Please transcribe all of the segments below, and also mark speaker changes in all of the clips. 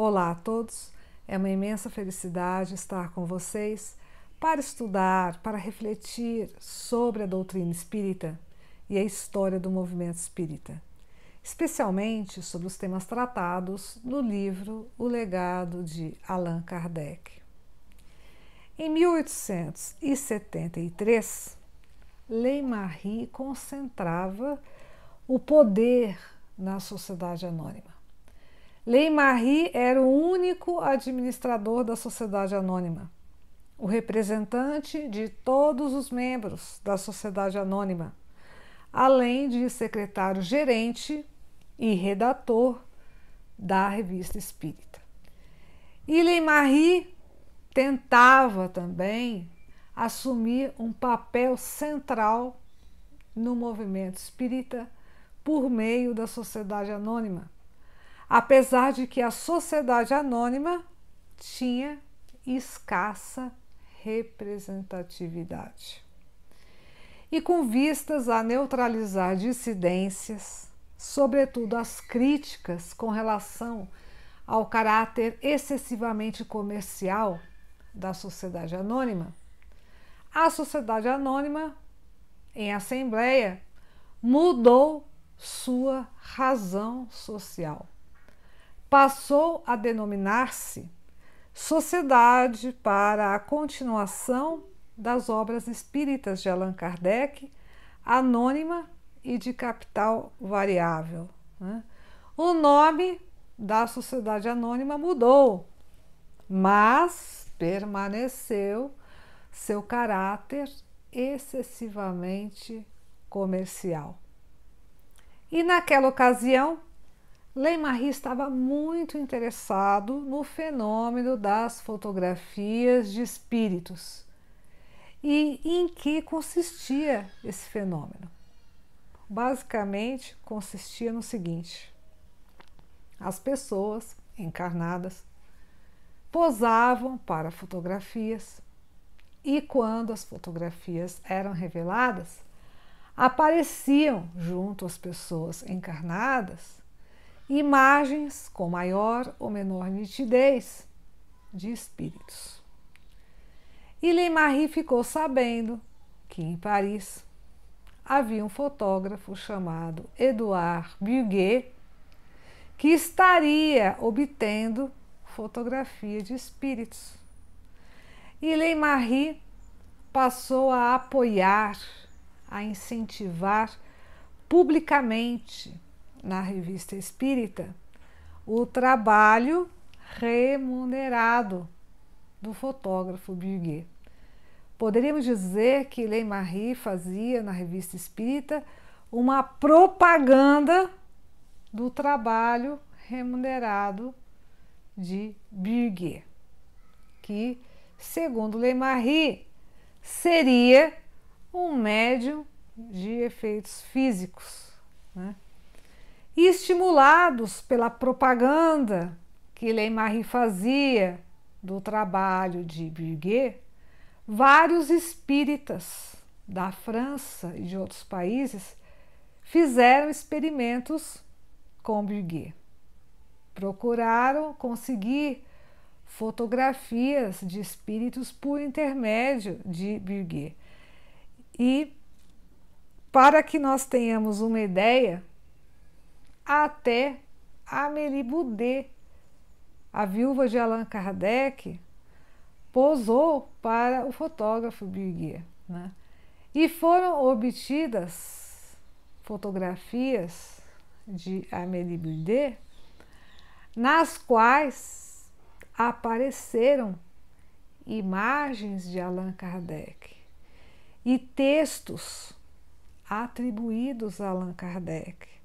Speaker 1: Olá a todos, é uma imensa felicidade estar com vocês para estudar, para refletir sobre a doutrina espírita e a história do movimento espírita, especialmente sobre os temas tratados no livro O Legado de Allan Kardec. Em 1873, Lei Marie concentrava o poder na Sociedade Anônima. Leymarie era o único administrador da Sociedade Anônima, o representante de todos os membros da Sociedade Anônima, além de secretário-gerente e redator da Revista Espírita. E Leymarie tentava também assumir um papel central no movimento espírita por meio da Sociedade Anônima apesar de que a sociedade anônima tinha escassa representatividade. E com vistas a neutralizar dissidências, sobretudo as críticas com relação ao caráter excessivamente comercial da sociedade anônima, a sociedade anônima, em assembleia, mudou sua razão social passou a denominar-se Sociedade para a Continuação das Obras Espíritas de Allan Kardec, anônima e de capital variável. Né? O nome da Sociedade Anônima mudou, mas permaneceu seu caráter excessivamente comercial. E naquela ocasião, Leymarie estava muito interessado no fenômeno das fotografias de espíritos e em que consistia esse fenômeno. Basicamente, consistia no seguinte: as pessoas encarnadas posavam para fotografias e, quando as fotografias eram reveladas, apareciam junto às pessoas encarnadas imagens com maior ou menor nitidez de espíritos. E Leymarie ficou sabendo que em Paris havia um fotógrafo chamado Edouard Buguet que estaria obtendo fotografia de espíritos. E Leymarie passou a apoiar, a incentivar publicamente na revista espírita o trabalho remunerado do fotógrafo Birguet. Poderíamos dizer que Lei Marie fazia na revista espírita uma propaganda do trabalho remunerado de Birguet, que, segundo Lei Marie, seria um médium de efeitos físicos. Né? e estimulados pela propaganda que Leymarie fazia do trabalho de Birguet, vários espíritas da França e de outros países fizeram experimentos com Birguet. Procuraram conseguir fotografias de espíritos por intermédio de Birguet. E para que nós tenhamos uma ideia até Boudet, A viúva de Allan Kardec posou para o fotógrafo Birguier. Né? E foram obtidas fotografias de Amélie nas quais apareceram imagens de Allan Kardec e textos atribuídos a Allan Kardec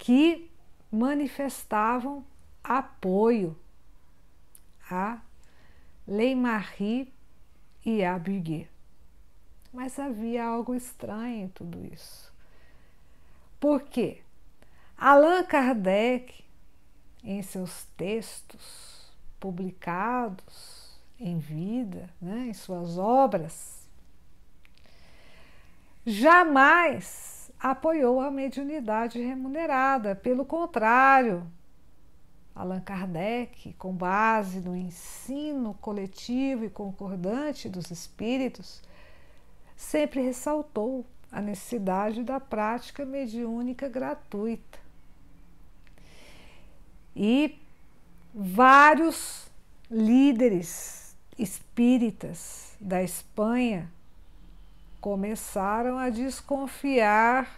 Speaker 1: que manifestavam apoio a Leymarie e a Biguet. Mas havia algo estranho em tudo isso. Por quê? Allan Kardec, em seus textos publicados em vida, né, em suas obras, jamais apoiou a mediunidade remunerada. Pelo contrário, Allan Kardec, com base no ensino coletivo e concordante dos espíritos, sempre ressaltou a necessidade da prática mediúnica gratuita. E vários líderes espíritas da Espanha começaram a desconfiar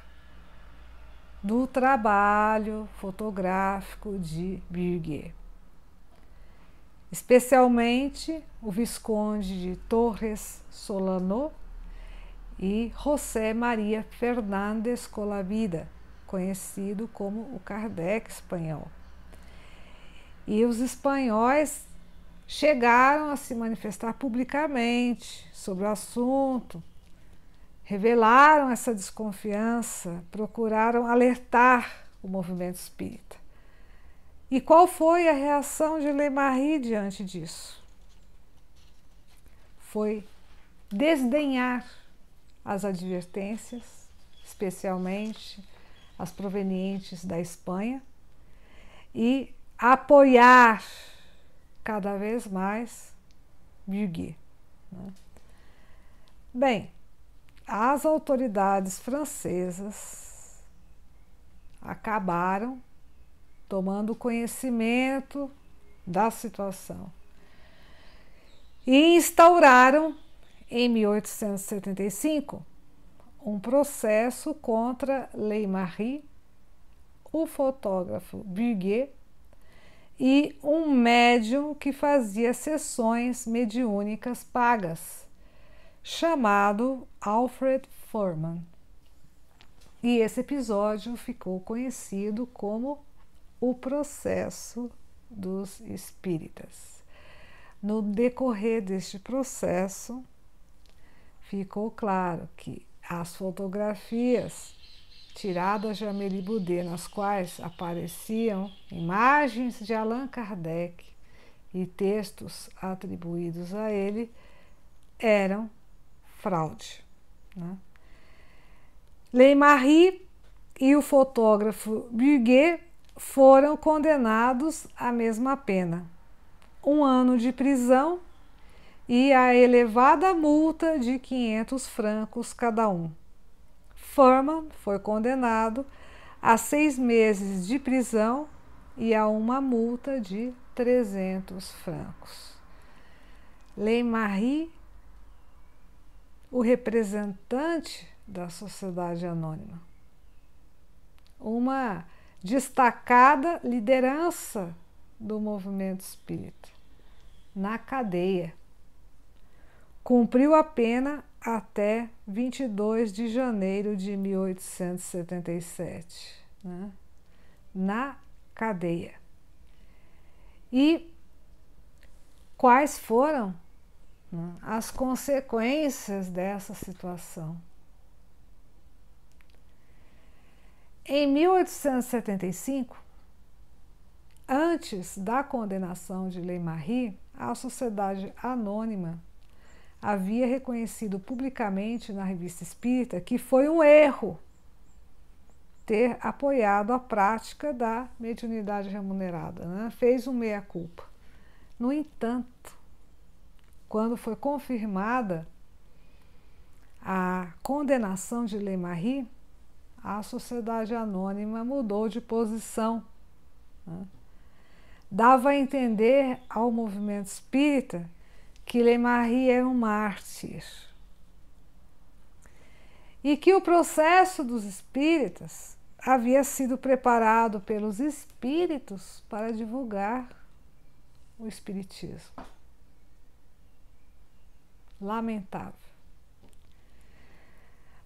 Speaker 1: do trabalho fotográfico de Birguet. Especialmente o Visconde de Torres Solano e José Maria Fernandes Colavida, conhecido como o Kardec espanhol. E os espanhóis chegaram a se manifestar publicamente sobre o assunto, revelaram essa desconfiança, procuraram alertar o movimento espírita. E qual foi a reação de Lemarie diante disso? Foi desdenhar as advertências, especialmente as provenientes da Espanha, e apoiar cada vez mais Buguet. Né? Bem, as autoridades francesas acabaram tomando conhecimento da situação e instauraram em 1875 um processo contra Lei Marie, o fotógrafo Buguet e um médium que fazia sessões mediúnicas pagas chamado Alfred Foreman. E esse episódio ficou conhecido como o processo dos espíritas. No decorrer deste processo, ficou claro que as fotografias tiradas de Amélie Boudet, nas quais apareciam imagens de Allan Kardec e textos atribuídos a ele, eram fraude. Né? e o fotógrafo Buguet foram condenados à mesma pena, um ano de prisão e a elevada multa de 500 francos cada um. Furman foi condenado a seis meses de prisão e a uma multa de 300 francos. Leymarie o representante da sociedade anônima. Uma destacada liderança do movimento espírita na cadeia. Cumpriu a pena até 22 de janeiro de 1877, né? na cadeia. E quais foram né, as consequências dessa situação. Em 1875, antes da condenação de Lei Marie, a Sociedade Anônima havia reconhecido publicamente na Revista Espírita que foi um erro ter apoiado a prática da mediunidade remunerada, né? fez um meia-culpa. No entanto, quando foi confirmada a condenação de Marie, a sociedade anônima mudou de posição. Né? Dava a entender ao movimento espírita que Marie era um mártir. E que o processo dos espíritas havia sido preparado pelos espíritos para divulgar o espiritismo lamentável.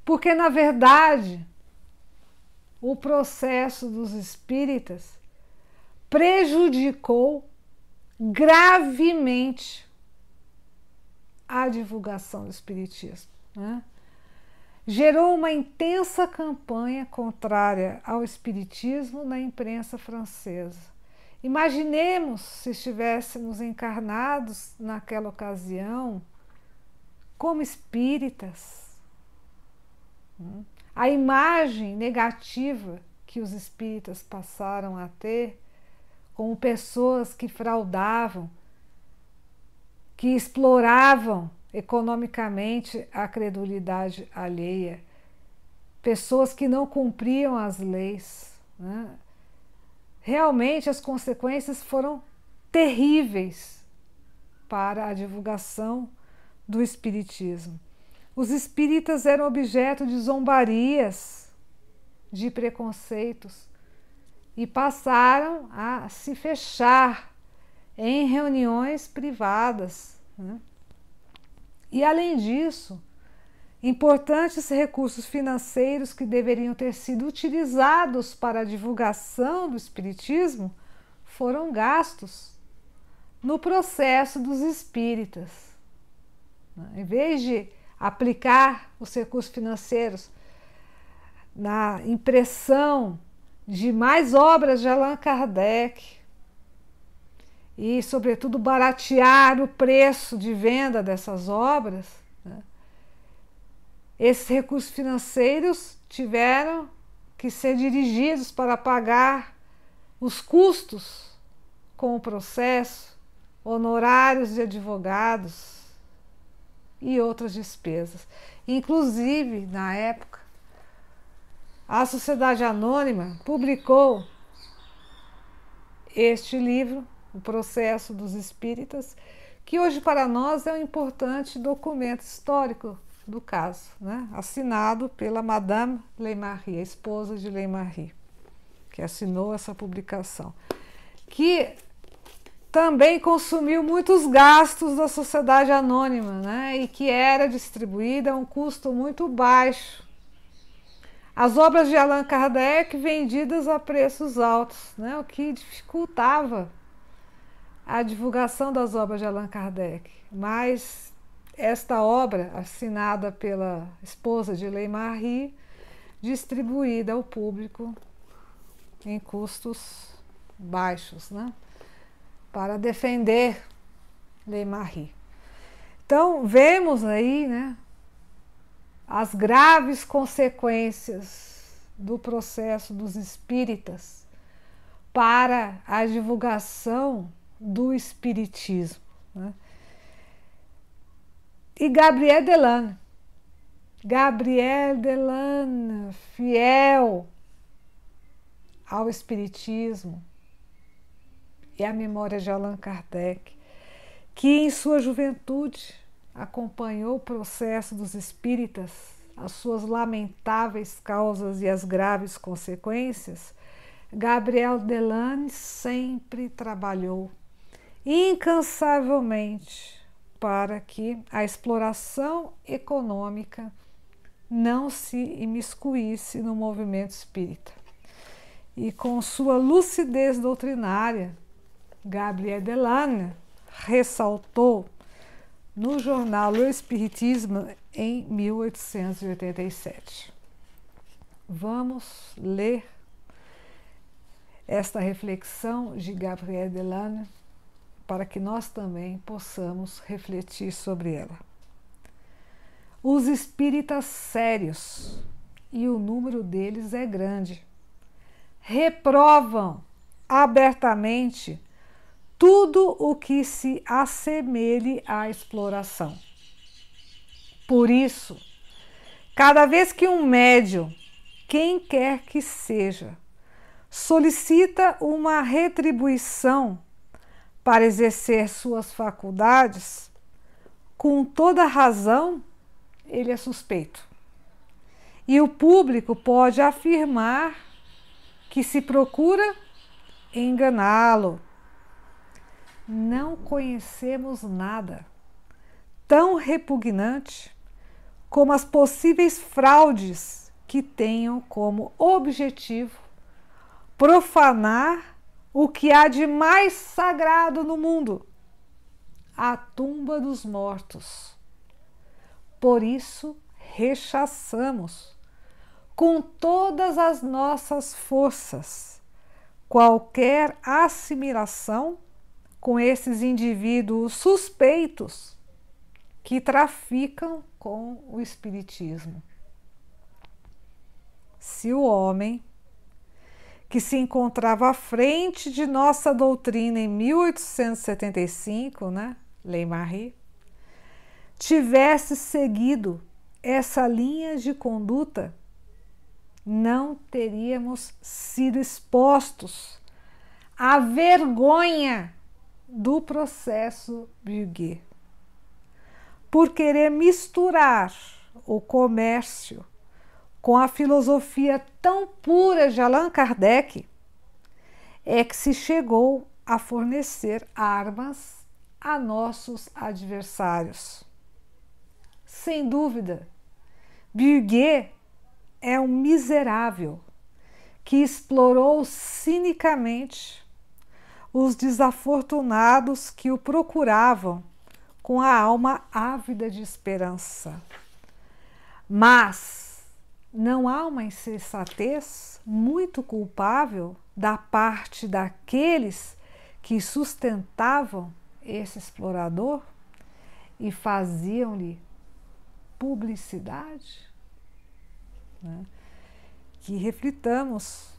Speaker 1: Porque, na verdade, o processo dos espíritas prejudicou gravemente a divulgação do espiritismo. Né? Gerou uma intensa campanha contrária ao espiritismo na imprensa francesa. Imaginemos se estivéssemos encarnados naquela ocasião como espíritas. A imagem negativa que os espíritas passaram a ter como pessoas que fraudavam, que exploravam economicamente a credulidade alheia, pessoas que não cumpriam as leis. Né? Realmente as consequências foram terríveis para a divulgação do Espiritismo. Os espíritas eram objeto de zombarias, de preconceitos, e passaram a se fechar em reuniões privadas. Né? E além disso, importantes recursos financeiros que deveriam ter sido utilizados para a divulgação do Espiritismo foram gastos no processo dos espíritas. Né? Em vez de aplicar os recursos financeiros na impressão de mais obras de Allan Kardec e, sobretudo, baratear o preço de venda dessas obras, né? esses recursos financeiros tiveram que ser dirigidos para pagar os custos com o processo, honorários de advogados, e outras despesas. Inclusive, na época, a Sociedade Anônima publicou este livro, O Processo dos Espíritas, que hoje para nós é um importante documento histórico do caso, né? assinado pela Madame Leymarie, a esposa de Leymarie, que assinou essa publicação, que também consumiu muitos gastos da sociedade anônima, né? E que era distribuída a um custo muito baixo. As obras de Allan Kardec vendidas a preços altos, né? O que dificultava a divulgação das obras de Allan Kardec. Mas esta obra, assinada pela esposa de Lei Marie, distribuída ao público em custos baixos, né? para defender Le Marie. Então, vemos aí né, as graves consequências do processo dos espíritas para a divulgação do espiritismo. Né? E Gabriel Delane, Gabriel Delane, fiel ao espiritismo, e é a memória de Allan Kardec, que em sua juventude acompanhou o processo dos espíritas, as suas lamentáveis causas e as graves consequências, Gabriel Delane sempre trabalhou incansavelmente para que a exploração econômica não se imiscuísse no movimento espírita. E com sua lucidez doutrinária, Gabriel Delane ressaltou no jornal O Espiritismo em 1887. Vamos ler esta reflexão de Gabriel Delane para que nós também possamos refletir sobre ela. Os espíritas sérios, e o número deles é grande, reprovam abertamente tudo o que se assemelhe à exploração. Por isso, cada vez que um médium, quem quer que seja, solicita uma retribuição para exercer suas faculdades, com toda razão, ele é suspeito. E o público pode afirmar que se procura enganá-lo não conhecemos nada, tão repugnante como as possíveis fraudes que tenham como objetivo profanar o que há de mais sagrado no mundo, a tumba dos mortos. Por isso, rechaçamos com todas as nossas forças qualquer assimilação com esses indivíduos suspeitos que traficam com o espiritismo. Se o homem que se encontrava à frente de nossa doutrina em 1875, né, Lei Marie, tivesse seguido essa linha de conduta, não teríamos sido expostos à vergonha do processo Bruguet. Por querer misturar o comércio com a filosofia tão pura de Allan Kardec, é que se chegou a fornecer armas a nossos adversários. Sem dúvida, Burguet é um miserável que explorou cinicamente os desafortunados que o procuravam com a alma ávida de esperança. Mas não há uma insensatez muito culpável da parte daqueles que sustentavam esse explorador e faziam-lhe publicidade? Né? Que reflitamos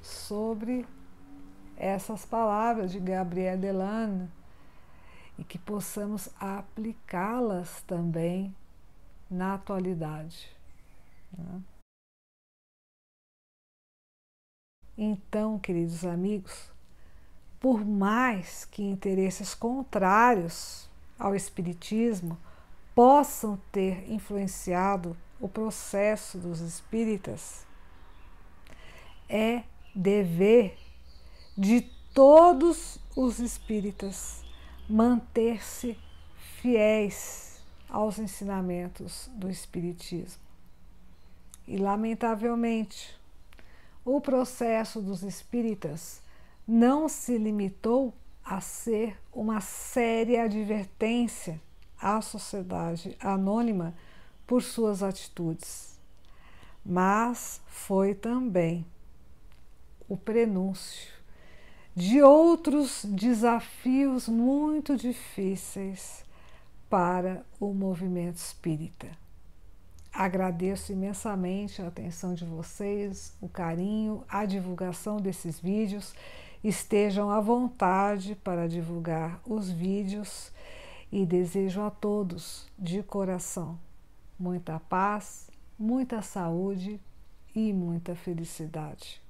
Speaker 1: sobre essas palavras de Gabriel Delano e que possamos aplicá-las também na atualidade. Né? Então, queridos amigos, por mais que interesses contrários ao Espiritismo possam ter influenciado o processo dos espíritas, é dever de todos os espíritas manter-se fiéis aos ensinamentos do espiritismo. E lamentavelmente, o processo dos espíritas não se limitou a ser uma séria advertência à sociedade anônima por suas atitudes, mas foi também o prenúncio de outros desafios muito difíceis para o movimento espírita. Agradeço imensamente a atenção de vocês, o carinho, a divulgação desses vídeos. Estejam à vontade para divulgar os vídeos e desejo a todos, de coração, muita paz, muita saúde e muita felicidade.